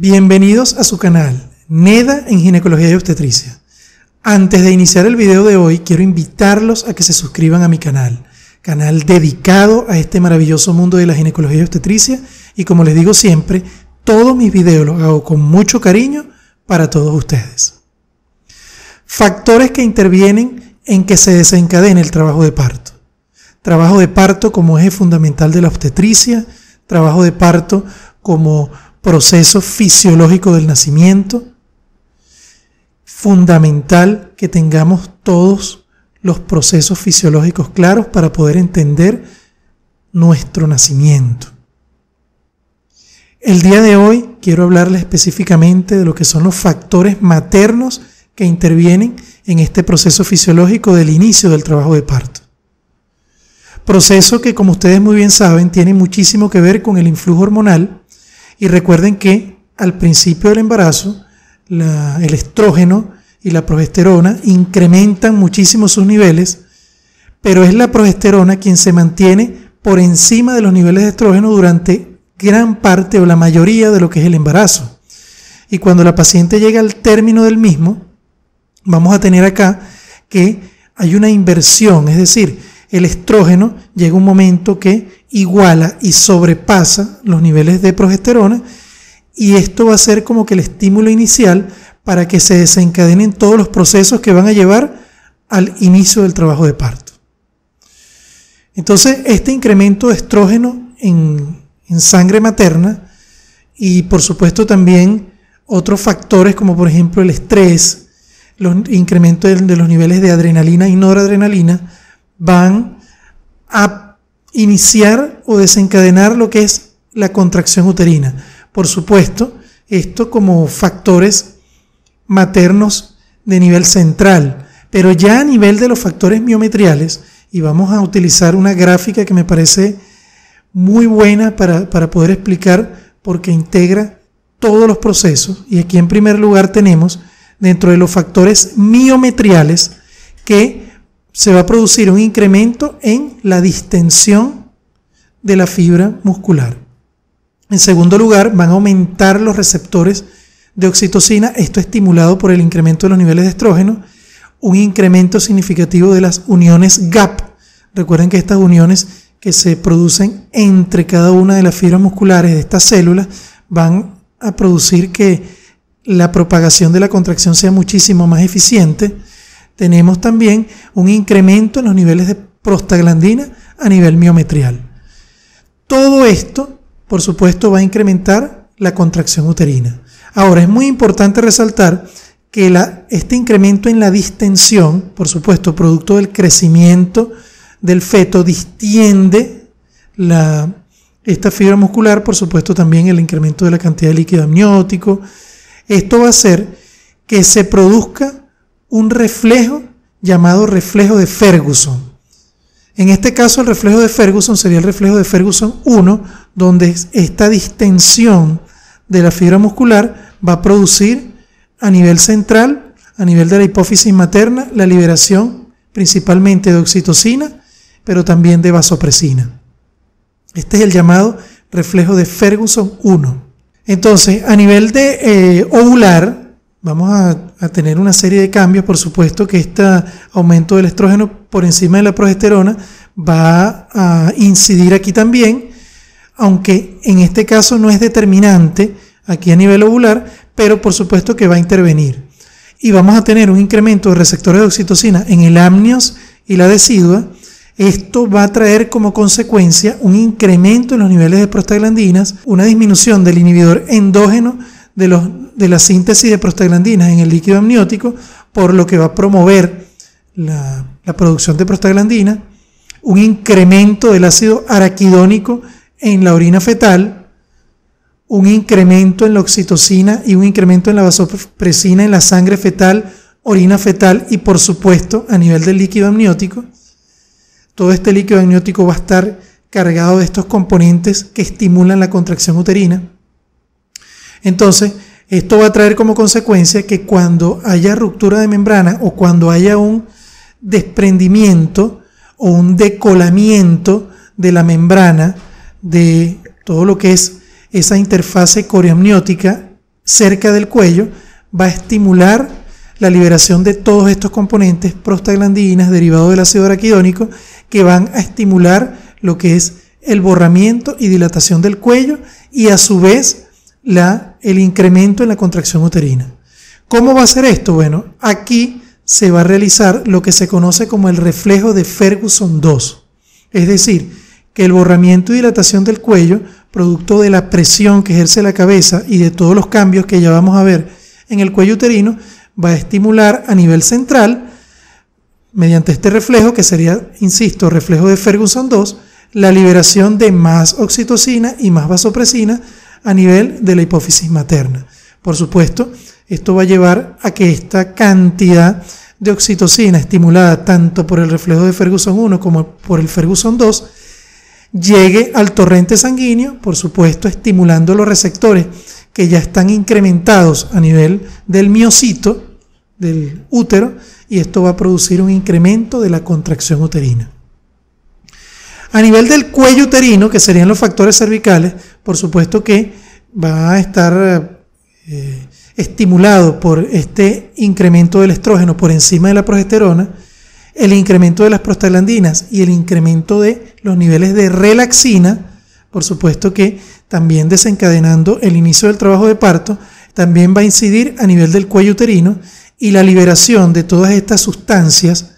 Bienvenidos a su canal, NEDA en Ginecología y Obstetricia. Antes de iniciar el video de hoy, quiero invitarlos a que se suscriban a mi canal, canal dedicado a este maravilloso mundo de la ginecología y obstetricia. Y como les digo siempre, todos mis videos los hago con mucho cariño para todos ustedes. Factores que intervienen en que se desencadene el trabajo de parto. Trabajo de parto como eje fundamental de la obstetricia, trabajo de parto como proceso fisiológico del nacimiento, fundamental que tengamos todos los procesos fisiológicos claros para poder entender nuestro nacimiento. El día de hoy quiero hablarles específicamente de lo que son los factores maternos que intervienen en este proceso fisiológico del inicio del trabajo de parto. Proceso que, como ustedes muy bien saben, tiene muchísimo que ver con el influjo hormonal y recuerden que al principio del embarazo, el estrógeno y la progesterona incrementan muchísimo sus niveles, pero es la progesterona quien se mantiene por encima de los niveles de estrógeno durante gran parte o la mayoría de lo que es el embarazo. Y cuando la paciente llega al término del mismo, vamos a tener acá que hay una inversión, es decir, el estrógeno llega un momento que iguala y sobrepasa los niveles de progesterona y esto va a ser como que el estímulo inicial para que se desencadenen todos los procesos que van a llevar al inicio del trabajo de parto. Entonces, este incremento de estrógeno en, sangre materna y por supuesto también otros factores como por ejemplo el estrés, los incrementos de los niveles de adrenalina y noradrenalina, van a iniciar o desencadenar lo que es la contracción uterina. Por supuesto, esto como factores maternos de nivel central, pero ya a nivel de los factores miometriales, y vamos a utilizar una gráfica que me parece muy buena para, para poder explicar porque integra todos los procesos, y aquí en primer lugar tenemos dentro de los factores miometriales que se va a producir un incremento en la distensión de la fibra muscular. En segundo lugar, van a aumentar los receptores de oxitocina, esto estimulado por el incremento de los niveles de estrógeno, un incremento significativo de las uniones GAP. Recuerden que estas uniones que se producen entre cada una de las fibras musculares de estas células van a producir que la propagación de la contracción sea muchísimo más eficiente tenemos también un incremento en los niveles de prostaglandina a nivel miometrial. Todo esto, por supuesto, va a incrementar la contracción uterina. Ahora, es muy importante resaltar que la, este incremento en la distensión, por supuesto, producto del crecimiento del feto, distiende esta fibra muscular, por supuesto, también el incremento de la cantidad de líquido amniótico. Esto va a hacer que se produzca un reflejo llamado reflejo de Ferguson. En este caso, el reflejo de Ferguson sería el reflejo de Ferguson 1, donde esta distensión de la fibra muscular va a producir a nivel central, a nivel de la hipófisis materna, la liberación principalmente de oxitocina, pero también de vasopresina. Este es el llamado reflejo de Ferguson 1. Entonces, a nivel de eh, ovular, vamos a, tener una serie de cambios. Por supuesto que este aumento del estrógeno por encima de la progesterona va a incidir aquí también, aunque en este caso no es determinante aquí a nivel ovular, pero por supuesto que va a intervenir. Y vamos a tener un incremento de receptores de oxitocina en el amnios y la decidua. Esto va a traer como consecuencia un incremento en los niveles de prostaglandinas, una disminución del inhibidor endógeno de los de la síntesis de prostaglandinas en el líquido amniótico, por lo que va a promover la, la producción de prostaglandina, un incremento del ácido araquidónico en la orina fetal, un incremento en la oxitocina y un incremento en la vasopresina en la sangre fetal, orina fetal y por supuesto a nivel del líquido amniótico. Todo este líquido amniótico va a estar cargado de estos componentes que estimulan la contracción uterina. Entonces, esto va a traer como consecuencia que cuando haya ruptura de membrana o cuando haya un desprendimiento o un decolamiento de la membrana de todo lo que es esa interfase coreamniótica cerca del cuello, va a estimular la liberación de todos estos componentes prostaglandinas derivados del ácido araquidónico que van a estimular lo que es el borramiento y dilatación del cuello y a su vez la el incremento en la contracción uterina. ¿Cómo va a ser esto? Bueno, aquí se va a realizar lo que se conoce como el reflejo de Ferguson 2, es decir, que el borramiento y dilatación del cuello, producto de la presión que ejerce la cabeza y de todos los cambios que ya vamos a ver en el cuello uterino, va a estimular a nivel central, mediante este reflejo, que sería, insisto, reflejo de Ferguson 2, la liberación de más oxitocina y más vasopresina, a nivel de la hipófisis materna. Por supuesto, esto va a llevar a que esta cantidad de oxitocina estimulada tanto por el reflejo de Ferguson 1 como por el Ferguson 2 llegue al torrente sanguíneo, por supuesto estimulando los receptores que ya están incrementados a nivel del miocito, del útero, y esto va a producir un incremento de la contracción uterina. A nivel del cuello uterino, que serían los factores cervicales, por supuesto que va a estar eh, estimulado por este incremento del estrógeno por encima de la progesterona, el incremento de las prostaglandinas y el incremento de los niveles de relaxina, por supuesto que también desencadenando el inicio del trabajo de parto, también va a incidir a nivel del cuello uterino y la liberación de todas estas sustancias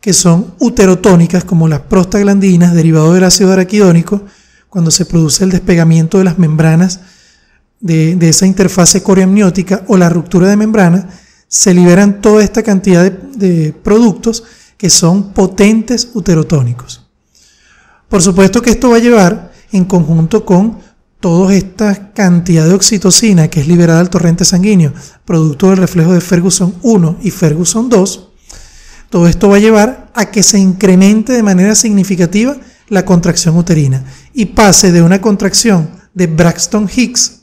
que son uterotónicas como las prostaglandinas derivado del ácido araquidónico, cuando se produce el despegamiento de las membranas de, esa interfase coreamniótica o la ruptura de membrana, se liberan toda esta cantidad de, de productos que son potentes uterotónicos. Por supuesto que esto va a llevar en conjunto con toda esta cantidad de oxitocina que es liberada al torrente sanguíneo, producto del reflejo de Ferguson 1 y Ferguson 2, todo esto va a llevar a que se incremente de manera significativa la contracción uterina y pase de una contracción de Braxton Hicks,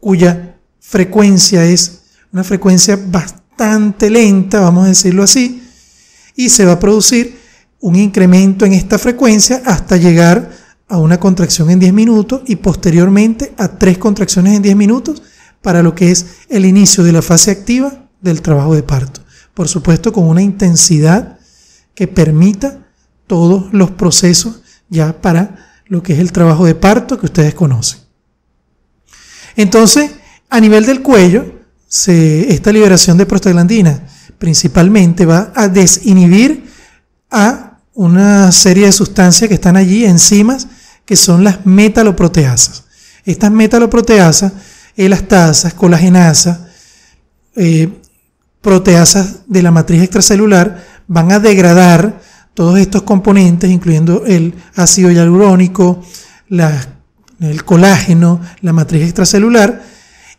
cuya frecuencia es una frecuencia bastante lenta, vamos a decirlo así, y se va a producir un incremento en esta frecuencia hasta llegar a una contracción en 10 minutos y posteriormente a tres contracciones en 10 minutos para lo que es el inicio de la fase activa del trabajo de parto. Por supuesto, con una intensidad que permita todos los procesos ya para lo que es el trabajo de parto que ustedes conocen. Entonces, a nivel del cuello, esta liberación de prostaglandina principalmente va a desinhibir a una serie de sustancias que están allí, enzimas, que son las metaloproteasas. Estas metaloproteasas, elastasas, colagenasas, eh, proteasas de la matriz extracelular, van a degradar todos estos componentes, incluyendo el ácido hialurónico, el colágeno, la matriz extracelular,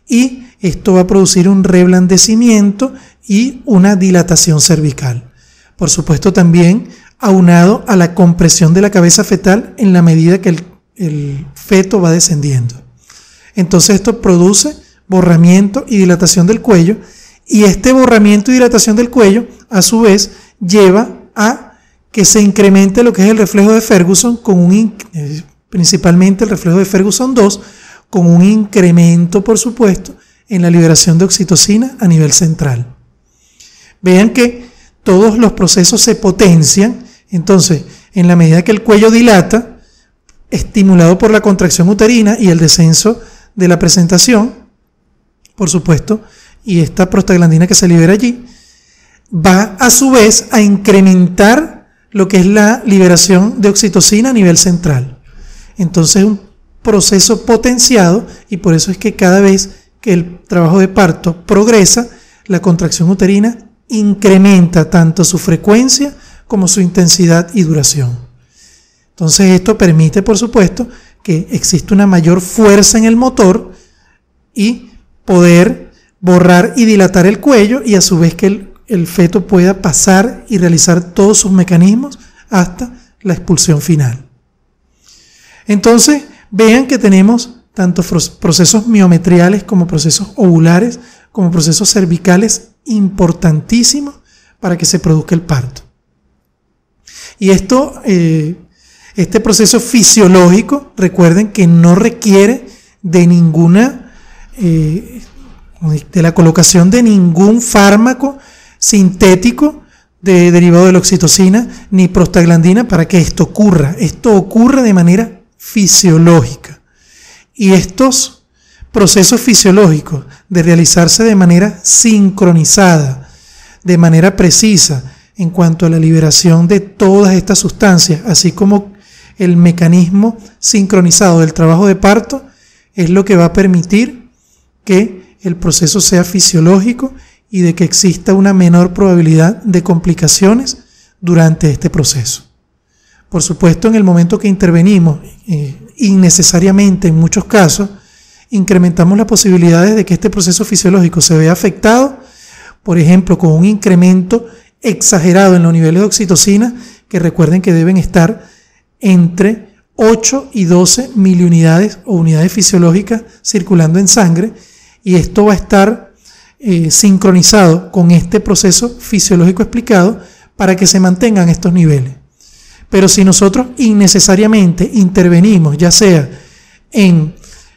y esto va a producir un reblandecimiento y una dilatación cervical. Por supuesto también aunado a la compresión de la cabeza fetal en la medida que el feto va descendiendo. Entonces esto produce borramiento y dilatación del cuello y este borramiento y dilatación del cuello a su vez lleva a que se incremente lo que es el reflejo de Ferguson, con un, eh, principalmente el reflejo de Ferguson 2, con un incremento, por supuesto, en la liberación de oxitocina a nivel central. Vean que todos los procesos se potencian, entonces, en la medida que el cuello dilata, estimulado por la contracción uterina y el descenso de la presentación, por supuesto, y esta prostaglandina que se libera allí, va a su vez a incrementar lo que es la liberación de oxitocina a nivel central. Entonces un proceso potenciado y por eso es que cada vez que el trabajo de parto progresa, la contracción uterina incrementa tanto su frecuencia como su intensidad y duración. Entonces esto permite, por supuesto, que existe una mayor fuerza en el motor y poder borrar y dilatar el cuello y a su vez que el el feto pueda pasar y realizar todos sus mecanismos hasta la expulsión final. Entonces, vean que tenemos tanto procesos miometriales como procesos ovulares, como procesos cervicales importantísimos para que se produzca el parto. Y esto, eh, este proceso fisiológico, recuerden que no requiere de ninguna, eh, de la colocación de ningún fármaco sintético de derivado de la oxitocina ni prostaglandina para que esto ocurra. Esto ocurre de manera fisiológica. Y estos procesos fisiológicos de realizarse de manera sincronizada, de manera precisa, en cuanto a la liberación de todas estas sustancias, así como el mecanismo sincronizado del trabajo de parto, es lo que va a permitir que el proceso sea fisiológico y de que exista una menor probabilidad de complicaciones durante este proceso. Por supuesto, en el momento que intervenimos, eh, innecesariamente en muchos casos, incrementamos las posibilidades de que este proceso fisiológico se vea afectado, por ejemplo, con un incremento exagerado en los niveles de oxitocina, que recuerden que deben estar entre 8 y 12 miliunidades o unidades fisiológicas circulando en sangre, y esto va a estar eh, sincronizado con este proceso fisiológico explicado para que se mantengan estos niveles. Pero si nosotros innecesariamente intervenimos, ya sea en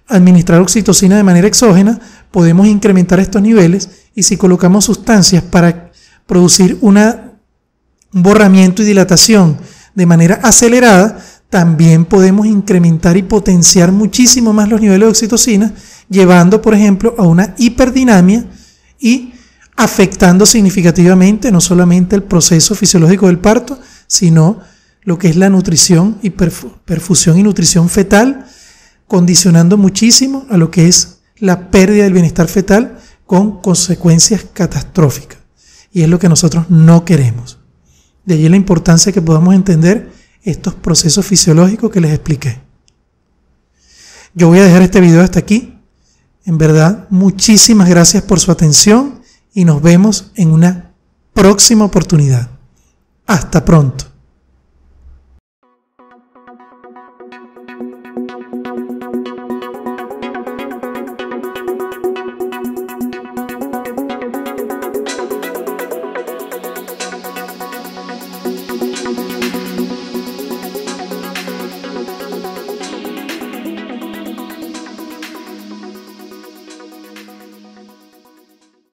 administrar oxitocina de manera exógena, podemos incrementar estos niveles y si colocamos sustancias para producir un borramiento y dilatación de manera acelerada, también podemos incrementar y potenciar muchísimo más los niveles de oxitocina, llevando, por ejemplo, a una hiperdinamia y afectando significativamente no solamente el proceso fisiológico del parto, sino lo que es la nutrición y perfusión y nutrición fetal, condicionando muchísimo a lo que es la pérdida del bienestar fetal con consecuencias catastróficas. Y es lo que nosotros no queremos. De ahí la importancia que podamos entender estos procesos fisiológicos que les expliqué. Yo voy a dejar este video hasta aquí. En verdad, muchísimas gracias por su atención y nos vemos en una próxima oportunidad. Hasta pronto.